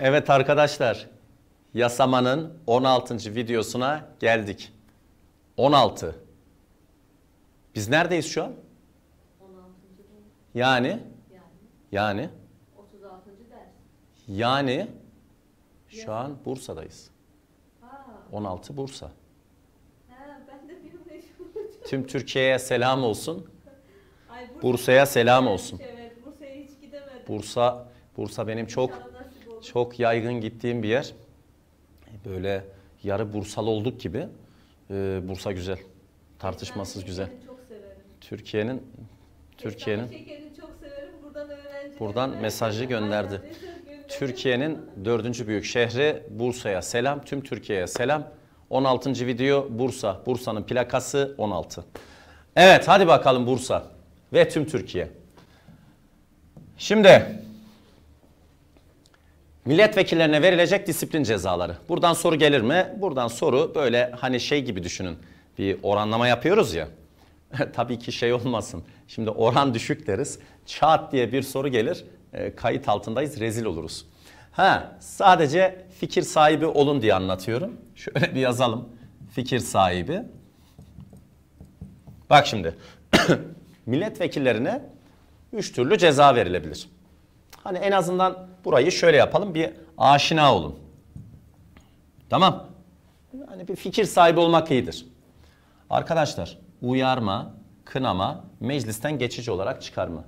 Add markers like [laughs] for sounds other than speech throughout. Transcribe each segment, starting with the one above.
Evet arkadaşlar, yasamanın 16. videosuna geldik. 16. Biz neredeyiz şu an? 16. Yani? Yani? 36. ders. Yani? Şu an Bursa'dayız. 16 Bursa. Tüm Türkiye'ye selam olsun. Bursa'ya selam olsun. Bursa, Bursa benim çok çok yaygın gittiğim bir yer. Böyle yarı Bursal olduk gibi. Ee, Bursa güzel. Tartışmasız ben güzel. Türkiye'nin Türkiye'nin çok severim buradan mesajı gönderdi. Türkiye'nin dördüncü büyük şehri Bursa'ya selam. Tüm Türkiye'ye selam. 16. video Bursa. Bursa'nın plakası 16. Evet hadi bakalım Bursa ve tüm Türkiye. Şimdi Milletvekillerine verilecek disiplin cezaları. Buradan soru gelir mi? Buradan soru böyle hani şey gibi düşünün. Bir oranlama yapıyoruz ya. [laughs] Tabii ki şey olmasın. Şimdi oran düşük deriz. Çat diye bir soru gelir. E, kayıt altındayız. Rezil oluruz. Ha, sadece fikir sahibi olun diye anlatıyorum. [laughs] Şöyle bir yazalım. Fikir sahibi. Bak şimdi. [clears throat] milletvekillerine üç türlü ceza verilebilir. Hani en azından burayı şöyle yapalım. Bir aşina olun. Tamam. Hani bir fikir sahibi olmak iyidir. Arkadaşlar uyarma, kınama meclisten geçici olarak çıkarma.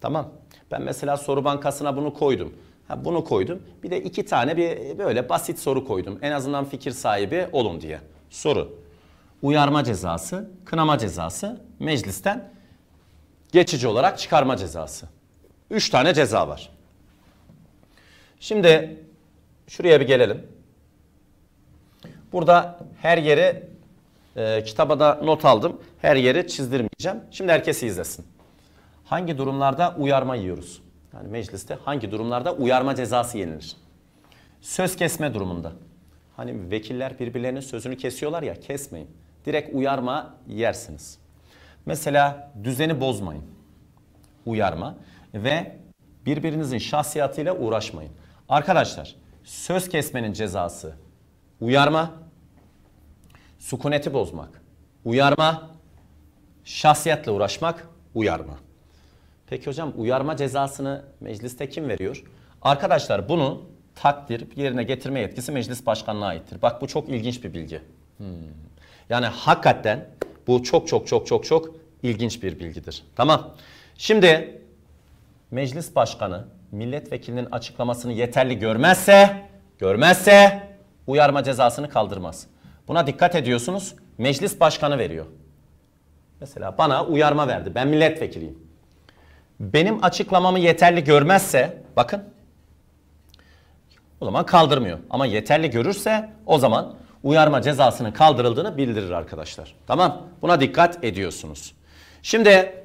Tamam. Ben mesela soru bankasına bunu koydum. Ha, bunu koydum. Bir de iki tane bir böyle basit soru koydum. En azından fikir sahibi olun diye. Soru. Uyarma cezası, kınama cezası, meclisten geçici olarak çıkarma cezası. 3 tane ceza var. Şimdi şuraya bir gelelim. Burada her yeri e, kitaba da not aldım. Her yeri çizdirmeyeceğim. Şimdi herkesi izlesin. Hangi durumlarda uyarma yiyoruz? Yani mecliste hangi durumlarda uyarma cezası yenilir? Söz kesme durumunda. Hani vekiller birbirlerinin sözünü kesiyorlar ya kesmeyin. Direkt uyarma yersiniz. Mesela düzeni bozmayın. Uyarma ve birbirinizin şahsiyatıyla uğraşmayın. Arkadaşlar söz kesmenin cezası uyarma, sukuneti bozmak, uyarma, şahsiyetle uğraşmak, uyarma. Peki hocam uyarma cezasını mecliste kim veriyor? Arkadaşlar bunu takdir yerine getirme yetkisi meclis başkanına aittir. Bak bu çok ilginç bir bilgi. Hmm. Yani hakikaten bu çok çok çok çok çok ilginç bir bilgidir. Tamam. Şimdi meclis başkanı milletvekilinin açıklamasını yeterli görmezse, görmezse uyarma cezasını kaldırmaz. Buna dikkat ediyorsunuz. Meclis başkanı veriyor. Mesela bana uyarma verdi. Ben milletvekiliyim. Benim açıklamamı yeterli görmezse bakın o zaman kaldırmıyor. Ama yeterli görürse o zaman uyarma cezasının kaldırıldığını bildirir arkadaşlar. Tamam? Buna dikkat ediyorsunuz. Şimdi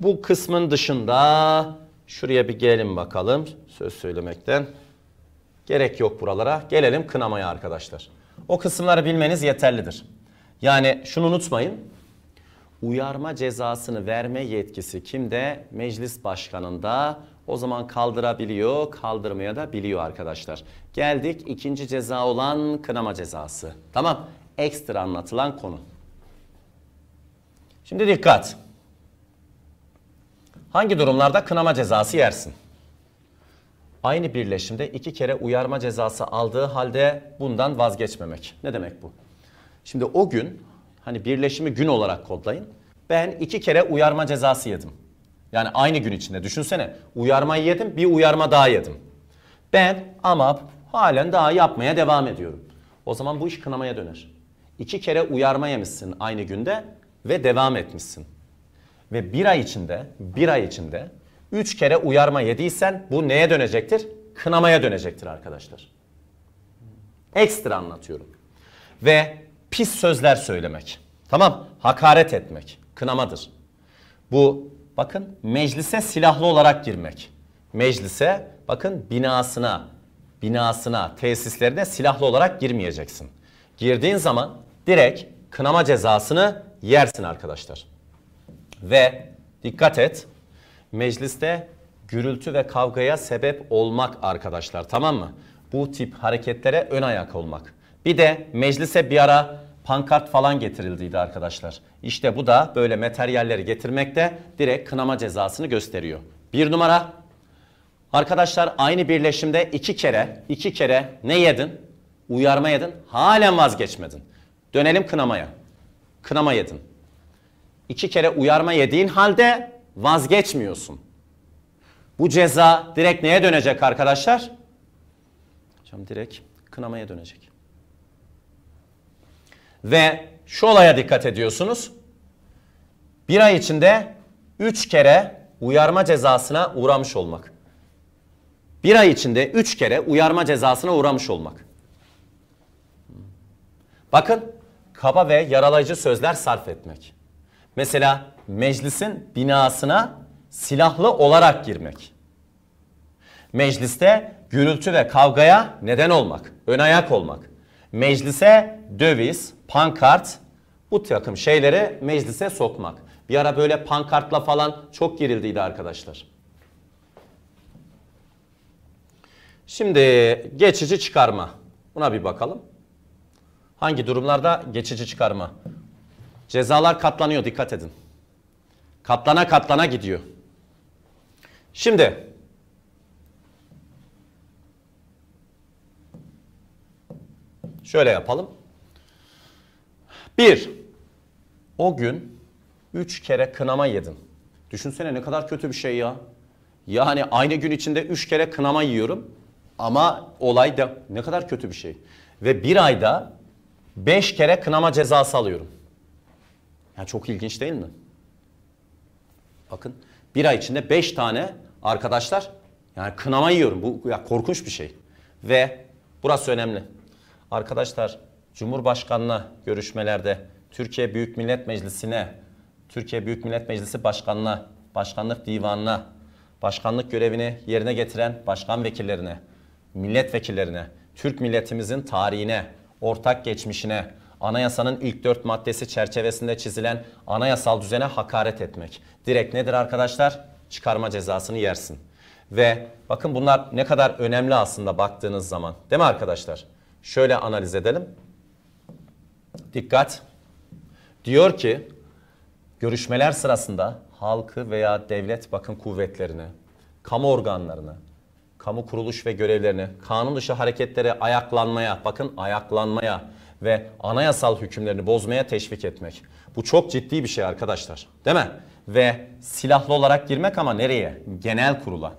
bu kısmın dışında şuraya bir gelin bakalım söz söylemekten. Gerek yok buralara. Gelelim kınamaya arkadaşlar. O kısımları bilmeniz yeterlidir. Yani şunu unutmayın. Uyarma cezasını verme yetkisi kimde? Meclis başkanında. O zaman kaldırabiliyor, kaldırmaya da biliyor arkadaşlar. Geldik ikinci ceza olan kınama cezası. Tamam, ekstra anlatılan konu. Şimdi dikkat. Hangi durumlarda kınama cezası yersin? Aynı birleşimde iki kere uyarma cezası aldığı halde bundan vazgeçmemek. Ne demek bu? Şimdi o gün hani birleşimi gün olarak kodlayın. Ben iki kere uyarma cezası yedim. Yani aynı gün içinde düşünsene. Uyarmayı yedim bir uyarma daha yedim. Ben ama halen daha yapmaya devam ediyorum. O zaman bu iş kınamaya döner. İki kere uyarma yemişsin aynı günde ve devam etmişsin ve bir ay içinde, bir ay içinde üç kere uyarma yediysen bu neye dönecektir? Kınamaya dönecektir arkadaşlar. Ekstra anlatıyorum. Ve pis sözler söylemek. Tamam, hakaret etmek, kınamadır. Bu bakın meclise silahlı olarak girmek. Meclise bakın binasına, binasına, tesislerine silahlı olarak girmeyeceksin. Girdiğin zaman direkt kınama cezasını yersin arkadaşlar ve dikkat et mecliste gürültü ve kavgaya sebep olmak arkadaşlar tamam mı? Bu tip hareketlere ön ayak olmak. Bir de meclise bir ara pankart falan getirildiydi arkadaşlar. İşte bu da böyle materyalleri getirmekte direkt kınama cezasını gösteriyor. Bir numara arkadaşlar aynı birleşimde iki kere iki kere ne yedin? Uyarma yedin halen vazgeçmedin. Dönelim kınamaya. Kınama yedin iki kere uyarma yediğin halde vazgeçmiyorsun. Bu ceza direkt neye dönecek arkadaşlar? Hocam direkt kınamaya dönecek. Ve şu olaya dikkat ediyorsunuz. Bir ay içinde üç kere uyarma cezasına uğramış olmak. Bir ay içinde üç kere uyarma cezasına uğramış olmak. Bakın kaba ve yaralayıcı sözler sarf etmek. Mesela meclisin binasına silahlı olarak girmek. Mecliste gürültü ve kavgaya neden olmak, ön ayak olmak. Meclise döviz, pankart, bu takım şeyleri meclise sokmak. Bir ara böyle pankartla falan çok gerildiydi arkadaşlar. Şimdi geçici çıkarma. Buna bir bakalım. Hangi durumlarda geçici çıkarma Cezalar katlanıyor dikkat edin. Katlana katlana gidiyor. Şimdi şöyle yapalım. Bir, o gün üç kere kınama yedim. Düşünsene ne kadar kötü bir şey ya. Yani aynı gün içinde üç kere kınama yiyorum ama olay da ne kadar kötü bir şey. Ve bir ayda beş kere kınama cezası alıyorum. Yani çok ilginç değil mi? Bakın bir ay içinde beş tane arkadaşlar yani kınama yiyorum. Bu ya korkunç bir şey. Ve burası önemli. Arkadaşlar Cumhurbaşkanı'na görüşmelerde Türkiye Büyük Millet Meclisi'ne, Türkiye Büyük Millet Meclisi Başkanı'na, Başkanlık Divanı'na, başkanlık görevini yerine getiren başkan vekillerine, milletvekillerine, Türk milletimizin tarihine, ortak geçmişine, anayasanın ilk dört maddesi çerçevesinde çizilen anayasal düzene hakaret etmek. Direkt nedir arkadaşlar? Çıkarma cezasını yersin. Ve bakın bunlar ne kadar önemli aslında baktığınız zaman. Değil mi arkadaşlar? Şöyle analiz edelim. Dikkat. Diyor ki görüşmeler sırasında halkı veya devlet bakın kuvvetlerini, kamu organlarını, kamu kuruluş ve görevlerini, kanun dışı hareketlere ayaklanmaya, bakın ayaklanmaya ve anayasal hükümlerini bozmaya teşvik etmek. Bu çok ciddi bir şey arkadaşlar. Değil mi? Ve silahlı olarak girmek ama nereye? Genel kurula.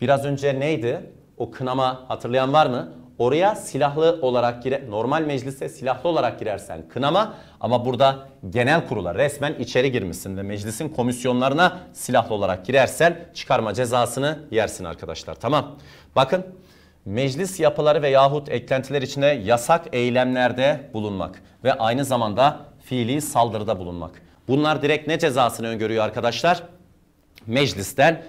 Biraz önce neydi? O kınama hatırlayan var mı? Oraya silahlı olarak gire normal meclise silahlı olarak girersen kınama ama burada genel kurula resmen içeri girmişsin ve meclisin komisyonlarına silahlı olarak girersen çıkarma cezasını yersin arkadaşlar. Tamam. Bakın meclis yapıları ve yahut eklentiler içine yasak eylemlerde bulunmak ve aynı zamanda fiili saldırıda bulunmak. Bunlar direkt ne cezasını öngörüyor arkadaşlar? Meclisten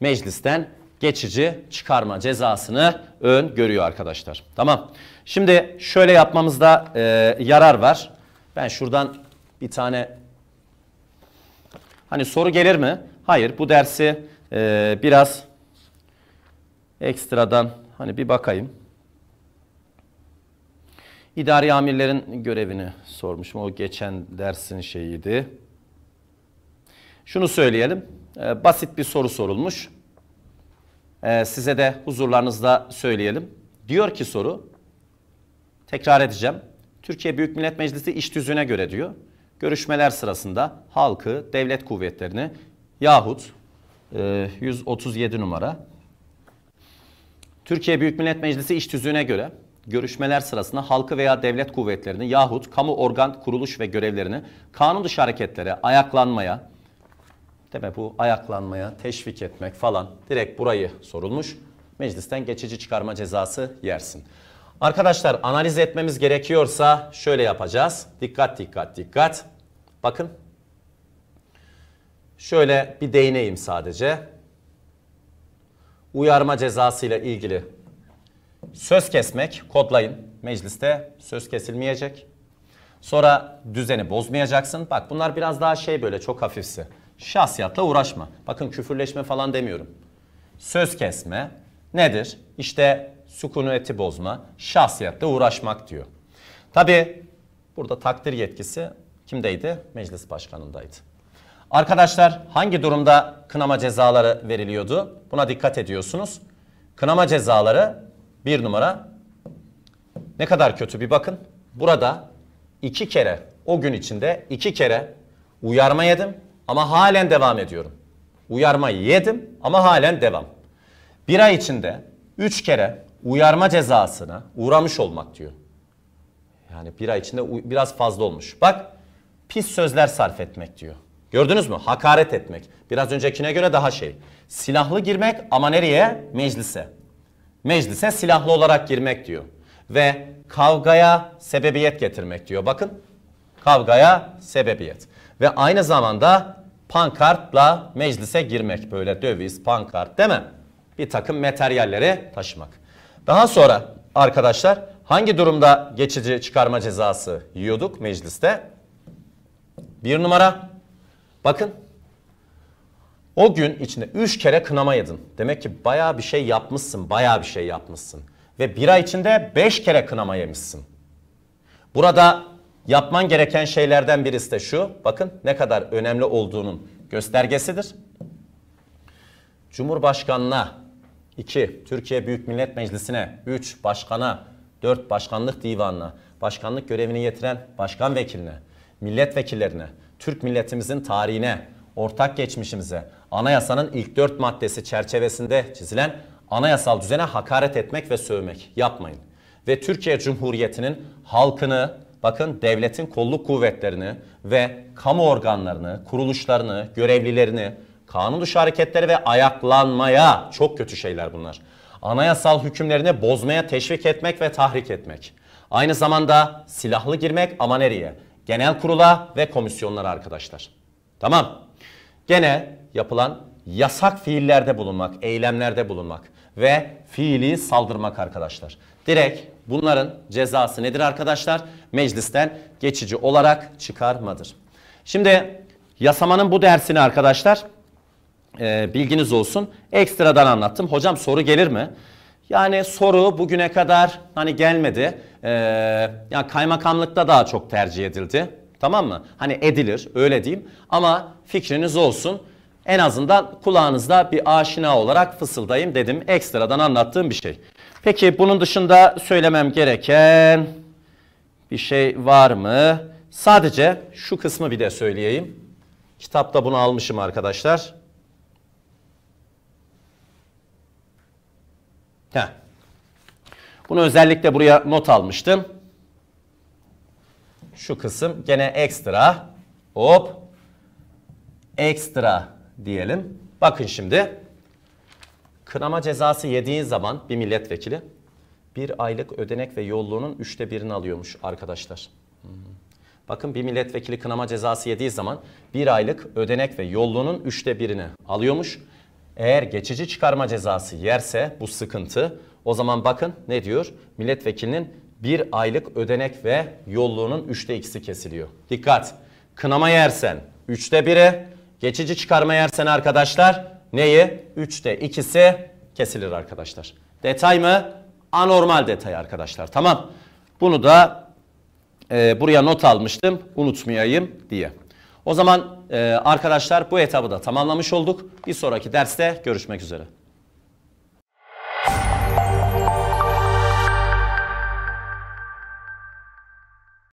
meclisten geçici çıkarma cezasını ön görüyor arkadaşlar. Tamam. Şimdi şöyle yapmamızda e, yarar var. Ben şuradan bir tane hani soru gelir mi? Hayır. Bu dersi e, biraz ekstradan Hani bir bakayım. İdari amirlerin görevini sormuşum. O geçen dersin şeyiydi. Şunu söyleyelim. E, basit bir soru sorulmuş. E, size de huzurlarınızda söyleyelim. Diyor ki soru, tekrar edeceğim. Türkiye Büyük Millet Meclisi iş tüzüğüne göre diyor. Görüşmeler sırasında halkı, devlet kuvvetlerini yahut e, 137 numara Türkiye Büyük Millet Meclisi iş tüzüğüne göre görüşmeler sırasında halkı veya devlet kuvvetlerini yahut kamu organ kuruluş ve görevlerini kanun dışı hareketlere, ayaklanmaya, değil bu ayaklanmaya teşvik etmek falan direkt burayı sorulmuş. Meclisten geçici çıkarma cezası yersin. Arkadaşlar analiz etmemiz gerekiyorsa şöyle yapacağız. Dikkat dikkat dikkat. Bakın. Şöyle bir değineyim sadece uyarma cezası ile ilgili söz kesmek kodlayın. Mecliste söz kesilmeyecek. Sonra düzeni bozmayacaksın. Bak bunlar biraz daha şey böyle çok hafifsi. Şahsiyatla uğraşma. Bakın küfürleşme falan demiyorum. Söz kesme nedir? İşte sükuneti bozma, şahsiyatle uğraşmak diyor. Tabi burada takdir yetkisi kimdeydi? Meclis başkanındaydı. Arkadaşlar hangi durumda kınama cezaları veriliyordu? Buna dikkat ediyorsunuz. Kınama cezaları bir numara. Ne kadar kötü bir bakın. Burada iki kere o gün içinde iki kere uyarma yedim ama halen devam ediyorum. Uyarma yedim ama halen devam. Bir ay içinde üç kere uyarma cezasına uğramış olmak diyor. Yani bir ay içinde biraz fazla olmuş. Bak pis sözler sarf etmek diyor. Gördünüz mü? Hakaret etmek. Biraz öncekine göre daha şey. Silahlı girmek ama nereye? Meclise. Meclise silahlı olarak girmek diyor. Ve kavgaya sebebiyet getirmek diyor. Bakın kavgaya sebebiyet. Ve aynı zamanda pankartla meclise girmek. Böyle döviz, pankart değil mi? Bir takım materyalleri taşımak. Daha sonra arkadaşlar hangi durumda geçici çıkarma cezası yiyorduk mecliste? Bir numara Bakın o gün içinde 3 kere kınama yedin. Demek ki baya bir şey yapmışsın, baya bir şey yapmışsın. Ve bir ay içinde 5 kere kınama yemişsin. Burada yapman gereken şeylerden birisi de şu. Bakın ne kadar önemli olduğunun göstergesidir. Cumhurbaşkanına 2. Türkiye Büyük Millet Meclisi'ne 3. Başkana 4. Başkanlık Divanı'na Başkanlık görevini yetiren başkan vekiline Milletvekillerine Türk milletimizin tarihine, ortak geçmişimize, anayasanın ilk dört maddesi çerçevesinde çizilen anayasal düzene hakaret etmek ve sövmek yapmayın. Ve Türkiye Cumhuriyeti'nin halkını, bakın devletin kolluk kuvvetlerini ve kamu organlarını, kuruluşlarını, görevlilerini, kanun dışı hareketleri ve ayaklanmaya çok kötü şeyler bunlar. Anayasal hükümlerini bozmaya teşvik etmek ve tahrik etmek. Aynı zamanda silahlı girmek ama nereye? Genel kurula ve komisyonlara arkadaşlar. Tamam. Gene yapılan yasak fiillerde bulunmak, eylemlerde bulunmak ve fiili saldırmak arkadaşlar. Direkt bunların cezası nedir arkadaşlar? Meclisten geçici olarak çıkarmadır. Şimdi yasamanın bu dersini arkadaşlar e, bilginiz olsun ekstradan anlattım. Hocam soru gelir mi? Yani soru bugüne kadar hani gelmedi. Ee, yani kaymakamlıkta daha çok tercih edildi. Tamam mı? Hani edilir öyle diyeyim. Ama fikriniz olsun. En azından kulağınızda bir aşina olarak fısıldayım dedim. Ekstradan anlattığım bir şey. Peki bunun dışında söylemem gereken bir şey var mı? Sadece şu kısmı bir de söyleyeyim. Kitapta bunu almışım arkadaşlar. Heh. Bunu özellikle buraya not almıştım. Şu kısım gene ekstra. Hop. Ekstra diyelim. Bakın şimdi. Kınama cezası yediğin zaman bir milletvekili bir aylık ödenek ve yolluğunun üçte birini alıyormuş arkadaşlar. Hmm. Bakın bir milletvekili kınama cezası yediği zaman bir aylık ödenek ve yolluğunun üçte birini alıyormuş. Eğer geçici çıkarma cezası yerse bu sıkıntı o zaman bakın ne diyor? Milletvekilinin bir aylık ödenek ve yolluğunun üçte ikisi kesiliyor. Dikkat! Kınama yersen üçte biri, geçici çıkarma yersen arkadaşlar neyi? Üçte ikisi kesilir arkadaşlar. Detay mı? Anormal detay arkadaşlar. Tamam. Bunu da e, buraya not almıştım unutmayayım diye. O zaman e, arkadaşlar bu etabı da tamamlamış olduk. Bir sonraki derste görüşmek üzere.